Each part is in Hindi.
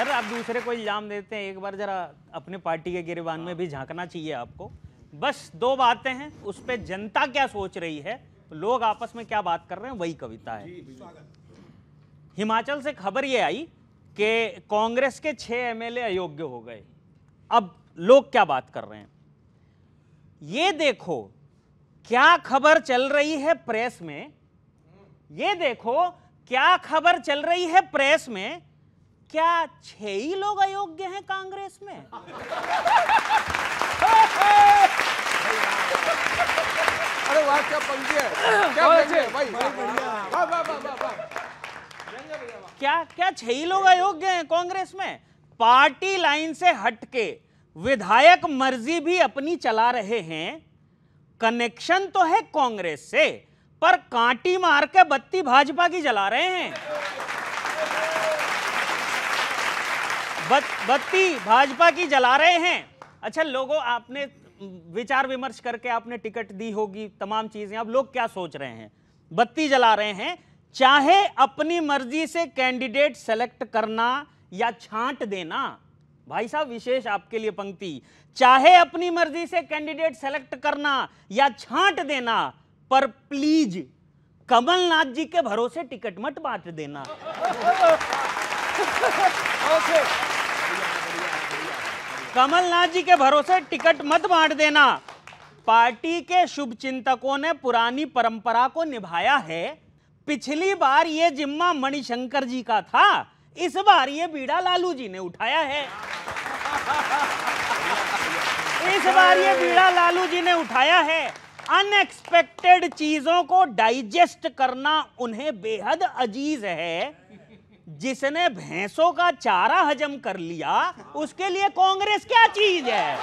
सर आप दूसरे को इल्ज़ाम देते हैं एक बार ज़रा अपने पार्टी के गिरबान में भी झांकना चाहिए आपको बस दो बातें हैं उस पर जनता क्या सोच रही है लोग आपस में क्या बात कर रहे हैं वही कविता है हिमाचल से खबर ये आई कि कांग्रेस के छह एमएलए अयोग्य हो गए अब लोग क्या बात कर रहे हैं ये देखो क्या खबर चल रही है प्रेस में ये देखो क्या खबर चल रही है प्रेस में क्या छह ही लोग अयोग्य हैं कांग्रेस में अरे वाह क्या पंक्ति है क्या पंक्ति है भाई वाह वाह वाह वाह क्या क्या छह ही लोग अयोग्य हैं कांग्रेस में पार्टी लाइन से हटके विधायक मर्जी भी अपनी चला रहे हैं कनेक्शन तो है कांग्रेस से पर कांटी मार के बत्ती भाजपा की जला रहे हैं बत्ती भाजपा की जला रहे हैं अच्छा लोगों आपने विचार विमर्श करके आपने टिकट दी होगी तमाम चीजें अब लोग क्या सोच रहे हैं बत्ती जला रहे हैं चाहे अपनी मर्जी से कैंडिडेट सेलेक्ट करना या छांट देना भाई साहब विशेष आपके लिए पंक्ति चाहे अपनी मर्जी से कैंडिडेट सेलेक्ट करना या छांट देना पर प्लीज कमलनाथ जी के भरोसे टिकट मत बांट देना ओके okay. कमलनाथ जी के भरोसे टिकट मत बांट देना पार्टी के शुभ चिंतकों ने पुरानी परंपरा को निभाया है पिछली बार ये जिम्मा मणिशंकर जी का था इस बार ये बीड़ा लालू जी ने उठाया है इस बार ये बीड़ा लालू जी ने उठाया है अनएक्सपेक्टेड चीजों को डाइजेस्ट करना उन्हें बेहद अजीज है जिसने भैंसों का चारा हजम कर लिया उसके लिए कांग्रेस क्या चीज है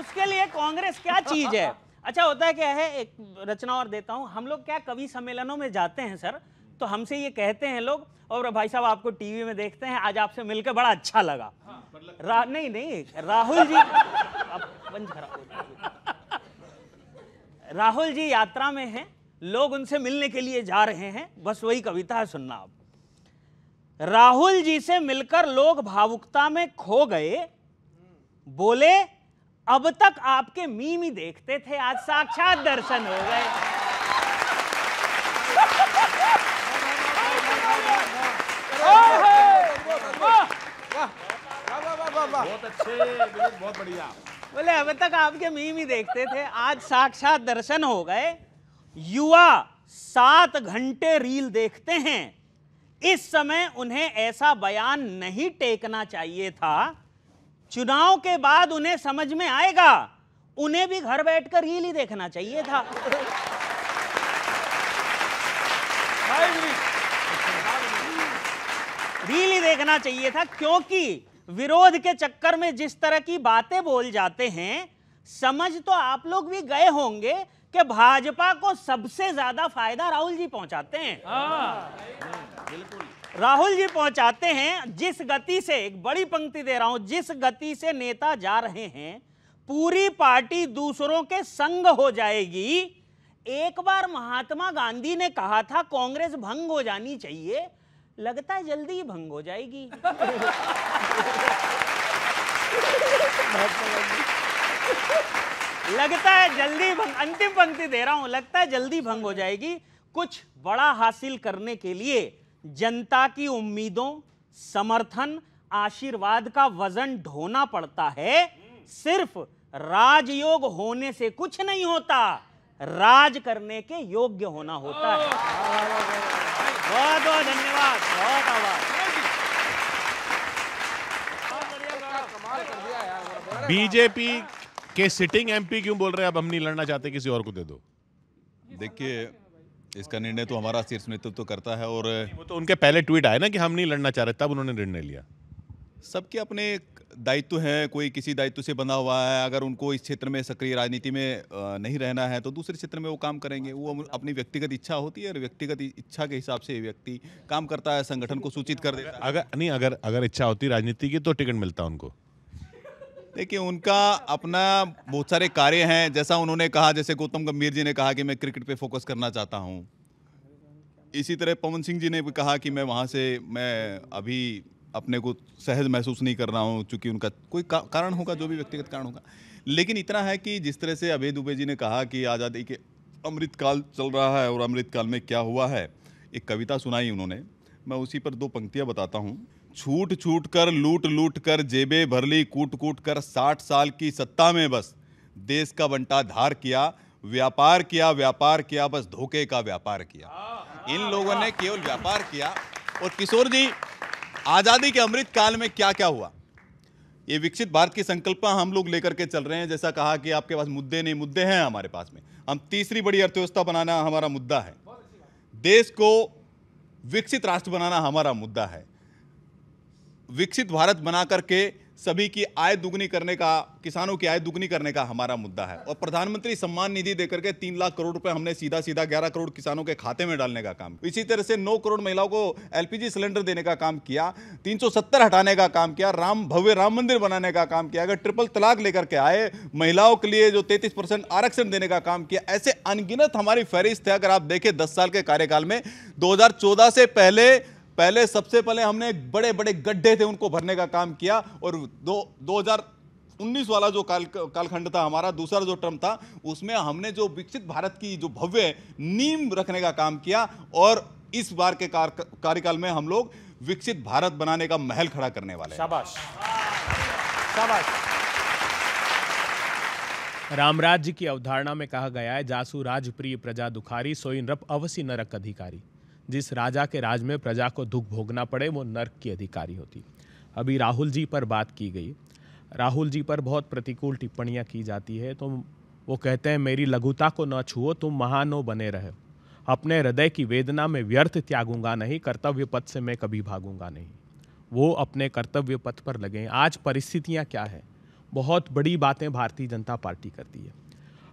उसके लिए कांग्रेस क्या चीज है अच्छा होता है क्या है एक रचना और देता हूँ हम लोग क्या कवि सम्मेलनों में जाते हैं सर तो हमसे ये कहते हैं लोग और भाई साहब आपको टीवी में देखते हैं आज आपसे मिलकर बड़ा अच्छा लगा हाँ, मतलब- रा, नहीं नहीं राहुल जी आप राहुल जी यात्रा में हैं लोग उनसे मिलने के लिए जा रहे हैं बस वही कविता है सुनना आप राहुल जी से मिलकर लोग भावुकता में खो गए बोले अब तक आपके मीम ही देखते थे आज साक्षात दर्शन हो गए बहुत अच्छे बहुत बढ़िया बोले अब तक आपके मीम ही देखते थे आज साक्षात दर्शन हो गए युवा सात घंटे रील देखते हैं इस समय उन्हें ऐसा बयान नहीं टेकना चाहिए था चुनाव के बाद उन्हें समझ में आएगा उन्हें भी घर बैठकर रील ही देखना चाहिए था रील ही देखना चाहिए था क्योंकि विरोध के चक्कर में जिस तरह की बातें बोल जाते हैं समझ तो आप लोग भी गए होंगे कि भाजपा को सबसे ज्यादा फायदा राहुल जी पहुंचाते हैं बिल्कुल हाँ। राहुल जी पहुंचाते हैं जिस गति से एक बड़ी पंक्ति दे रहा हूं जिस गति से नेता जा रहे हैं पूरी पार्टी दूसरों के संग हो जाएगी एक बार महात्मा गांधी ने कहा था कांग्रेस भंग हो जानी चाहिए लगता है जल्दी ही भंग हो जाएगी लगता है जल्दी भंग अंतिम पंक्ति दे रहा हूं लगता है जल्दी भंग हो जाएगी कुछ बड़ा हासिल करने के लिए जनता की उम्मीदों समर्थन आशीर्वाद का वजन ढोना पड़ता है सिर्फ राजयोग होने से कुछ नहीं होता राज करने के योग्य होना होता है बहुत बहुत धन्यवाद बहुत आभार बीजेपी के सिटिंग एमपी क्यों बोल रहे हैं अब हम नहीं लड़ना चाहते किसी और को दे दो देखिए इसका निर्णय तो हमारा शीर्ष नेतृत्व तो करता है और वो तो उनके पहले ट्वीट आए ना कि हम नहीं लड़ना चाह रहे तब उन्होंने निर्णय लिया सबके अपने दायित्व हैं कोई किसी दायित्व से बंधा हुआ है अगर उनको इस क्षेत्र में सक्रिय राजनीति में नहीं रहना है तो दूसरे क्षेत्र में वो काम करेंगे वो अच्छा। अपनी व्यक्तिगत इच्छा होती है और व्यक्तिगत इच्छा के हिसाब से व्यक्ति काम करता है संगठन को सूचित कर देता है अगर नहीं अगर अगर इच्छा होती राजनीति की तो टिकट मिलता उनको देखिए उनका अपना बहुत सारे कार्य हैं जैसा उन्होंने कहा जैसे गौतम गंभीर जी ने कहा कि मैं क्रिकेट पे फोकस करना चाहता हूँ इसी तरह पवन सिंह जी ने भी कहा कि मैं वहाँ से मैं अभी अपने को सहज महसूस नहीं कर रहा हूँ चूँकि उनका कोई का, कारण होगा जो भी व्यक्तिगत कारण होगा लेकिन इतना है कि जिस तरह से अभय दुबे जी ने कहा कि आज़ादी के अमृतकाल चल रहा है और अमृतकाल में क्या हुआ है एक कविता सुनाई उन्होंने मैं उसी पर दो पंक्तियाँ बताता हूँ छूट छूट कर लूट लूट कर जेबे भर ली कूट कूट कर साठ साल की सत्ता में बस देश का बंटा धार किया व्यापार किया व्यापार किया बस धोखे का व्यापार किया इन लोगों ने केवल व्यापार किया और किशोर जी आज़ादी के अमृत काल में क्या क्या हुआ ये विकसित भारत की संकल्प हम लोग लेकर के चल रहे हैं जैसा कहा कि आपके पास मुद्दे नहीं मुद्दे हैं हमारे पास में हम तीसरी बड़ी अर्थव्यवस्था बनाना हमारा मुद्दा है देश को विकसित राष्ट्र बनाना हमारा मुद्दा है विकसित भारत बना करके सभी की आय दुगनी करने का किसानों की आय दुगनी करने का हमारा मुद्दा है और प्रधानमंत्री सम्मान निधि देकर के तीन लाख करोड़ रुपए हमने सीधा सीधा ग्यारह करोड़ किसानों के खाते में डालने का काम इसी तरह से नौ करोड़ महिलाओं को एलपीजी सिलेंडर देने का काम किया तीन हटाने का काम किया राम भव्य राम मंदिर बनाने का काम किया अगर ट्रिपल तलाक लेकर के आए महिलाओं के लिए जो तैतीस आरक्षण देने का काम किया ऐसे अनगिनत हमारी फहरिस्त है अगर आप देखें दस साल के कार्यकाल में दो से पहले पहले सबसे पहले हमने बड़े बड़े गड्ढे थे उनको भरने का काम किया और दो दो हजार उन्नीस वाला जो काल कालखंड था हमारा दूसरा जो टर्म था उसमें हमने जो विकसित भारत की जो भव्य नीम रखने का काम किया और इस बार के कार्यकाल में हम लोग विकसित भारत बनाने का महल खड़ा करने वाले शाबाश शाबाश रामराज्य की अवधारणा में कहा गया है जासू राजप्रिय प्रजा दुखारी सोइन रप अवसी नरक अधिकारी जिस राजा के राज में प्रजा को दुख भोगना पड़े वो नर्क की अधिकारी होती अभी राहुल जी पर बात की गई राहुल जी पर बहुत प्रतिकूल टिप्पणियाँ की जाती है तो वो कहते हैं मेरी लघुता को न छुओ तुम महानो बने रहे अपने हृदय की वेदना में व्यर्थ त्यागूंगा नहीं कर्तव्य पथ से मैं कभी भागूंगा नहीं वो अपने कर्तव्य पथ पर लगे आज परिस्थितियाँ क्या है बहुत बड़ी बातें भारतीय जनता पार्टी करती है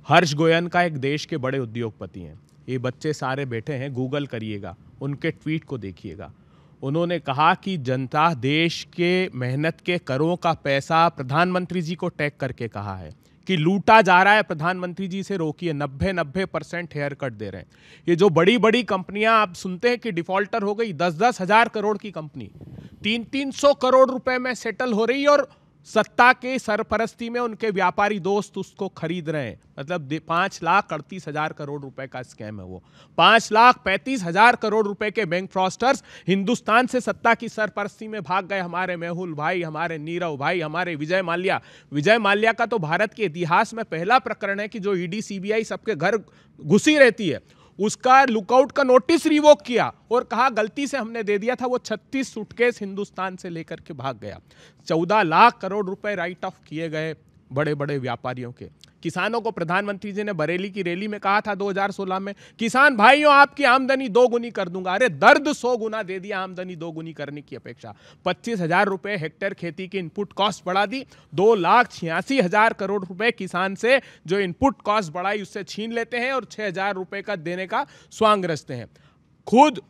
हर्ष गोयन का एक देश के बड़े उद्योगपति हैं ये बच्चे सारे बैठे हैं गूगल करिएगा उनके ट्वीट को देखिएगा उन्होंने कहा कि जनता देश के मेहनत के करों का पैसा प्रधानमंत्री जी को टैग करके कहा है कि लूटा जा रहा है प्रधानमंत्री जी से रोकिए नब्बे नब्बे परसेंट हेयर कट दे रहे हैं ये जो बड़ी बड़ी कंपनियां आप सुनते हैं कि डिफॉल्टर हो गई दस दस हजार करोड़ की कंपनी तीन तीन सौ करोड़ रुपए में सेटल हो रही और सत्ता के सरपरस्ती में उनके व्यापारी दोस्त उसको खरीद रहे हैं मतलब पाँच लाख अड़तीस हजार करोड़ रुपए का स्कैम है वो पाँच लाख पैंतीस हजार करोड़ रुपए के बैंक फ्रॉस्टर्स हिंदुस्तान से सत्ता की सरपरस्ती में भाग गए हमारे मेहुल भाई हमारे नीरव भाई हमारे विजय माल्या विजय माल्या का तो भारत के इतिहास में पहला प्रकरण है कि जो ईडी सीबीआई सबके घर घुसी रहती है उसका लुकआउट का नोटिस रिवोक किया और कहा गलती से हमने दे दिया था वो 36 सूटकेस हिंदुस्तान से लेकर के भाग गया 14 लाख करोड़ रुपए राइट ऑफ किए गए बड़े बड़े व्यापारियों के किसानों को प्रधानमंत्री जी ने बरेली की रैली में कहा था 2016 में किसान भाइयों आपकी आमदनी दो गुनी कर दूंगा अरे दर्द सौ गुना दे दिया आमदनी दो गुनी करने की अपेक्षा पच्चीस हजार रुपये हेक्टेयर खेती की इनपुट कॉस्ट बढ़ा दी दो लाख छियासी हजार करोड़ रुपए किसान से जो इनपुट कॉस्ट बढ़ाई उससे छीन लेते हैं और छह हजार रुपये का देने का स्वांग रचते हैं खुद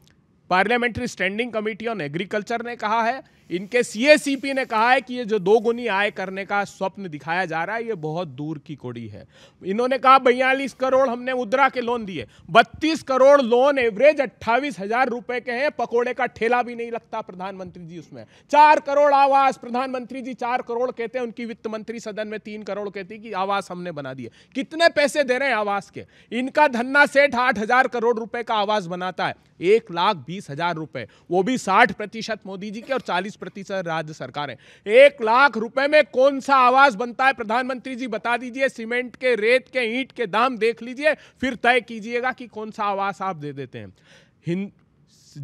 parliamentary standing committee on agriculture ने कहा है इनके सीएसीपी ने कहा है कि ये जो दो गुनी आय करने का स्वप्न दिखाया जा रहा है ये बहुत दूर की कोड़ी है इन्होंने कहा बयालीस करोड़ हमने मुद्रा के लोन दिए बत्तीस करोड़ लोन एवरेज अट्ठावी हजार रुपए के हैं पकोड़े का ठेला भी नहीं लगता प्रधानमंत्री जी उसमें चार करोड़ आवास प्रधानमंत्री जी चार करोड़ कहते हैं उनकी वित्त मंत्री सदन में तीन करोड़ कहती कि आवास हमने बना दिए कितने पैसे दे रहे हैं आवास के इनका धन्ना सेठ आठ हजार करोड़ रुपए का आवास बनाता है एक लाख बीस हजार रुपए वो भी साठ प्रतिशत मोदी जी के और चालीस प्रतिशत राज्य सरकार है एक लाख रुपए में कौन सा आवास बनता है प्रधानमंत्री जी बता दीजिए सीमेंट के रेत के ईंट के दाम देख लीजिए फिर तय कीजिएगा कि कौन सा आवास आप दे देते हैं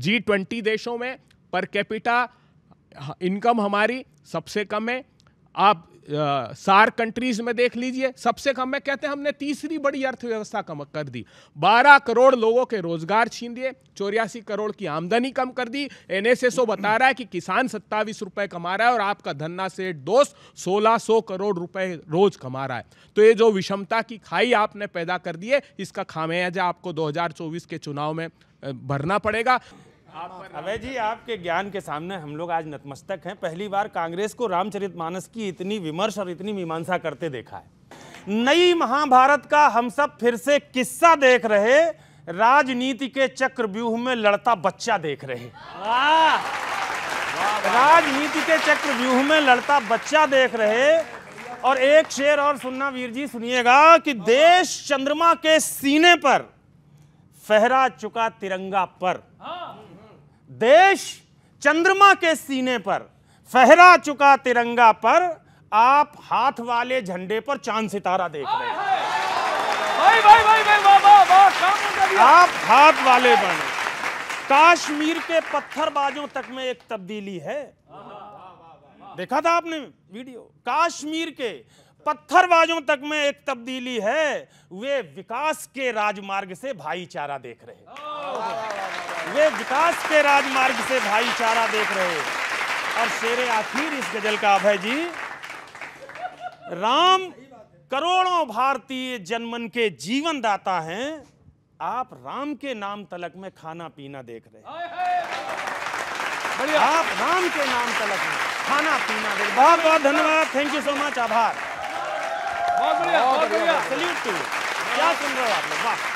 जी ट्वेंटी देशों में पर कैपिटा इनकम हमारी सबसे कम है आप सार कंट्रीज में देख लीजिए सबसे कम में कहते हैं हमने तीसरी बड़ी अर्थव्यवस्था कम कर दी 12 करोड़ लोगों के रोजगार छीन दिए चौरासी करोड़ की आमदनी कम कर दी एन बता रहा है कि किसान सत्तावीस रुपए कमा रहा है और आपका धन्ना सेठ दोस्त सोलह सौ करोड़ रुपए रोज कमा रहा है तो ये जो विषमता की खाई आपने पैदा कर दी है इसका खामियाजा आपको दो के चुनाव में भरना पड़ेगा अभय जी आपके ज्ञान के सामने हम लोग आज नतमस्तक हैं पहली बार कांग्रेस को रामचरितमानस की इतनी विमर्श और इतनी मीमांसा करते देखा है नई महाभारत का हम सब फिर से किस्सा देख रहे राजनीति के चक्रव्यूह में लड़ता बच्चा देख रहे राजनीति के चक्रव्यूह में लड़ता बच्चा देख रहे और एक शेर और सुनना वीर जी सुनिएगा कि देश चंद्रमा के सीने पर फहरा चुका तिरंगा पर हाँ। देश चंद्रमा के सीने पर फहरा चुका तिरंगा पर आप हाथ वाले झंडे पर चांद सितारा देख रहे हैं भाई भाई भाई भाई भाई भाई भाई आप हाथ वाले बने काश्मीर के पत्थरबाजों तक में एक तब्दीली है देखा था आपने वीडियो काश्मीर के पत्थरबाजों तक में एक तब्दीली है वे विकास के राजमार्ग से भाईचारा देख रहे हैं वे विकास के राजमार्ग से भाईचारा देख रहे और शेरे आखिर इस गजल का अभय जी राम करोड़ों भारतीय जनमन के जीवन दाता हैं आप राम के नाम तलक में खाना पीना देख रहे हैं आप राम के नाम तलक में खाना पीना देख बहुत बहुत धन्यवाद थैंक यू सो मच आभार बहुत बढ़िया बहुत बढ़िया सल्यूट टू क्या सुन रहे हो आप लोग वाह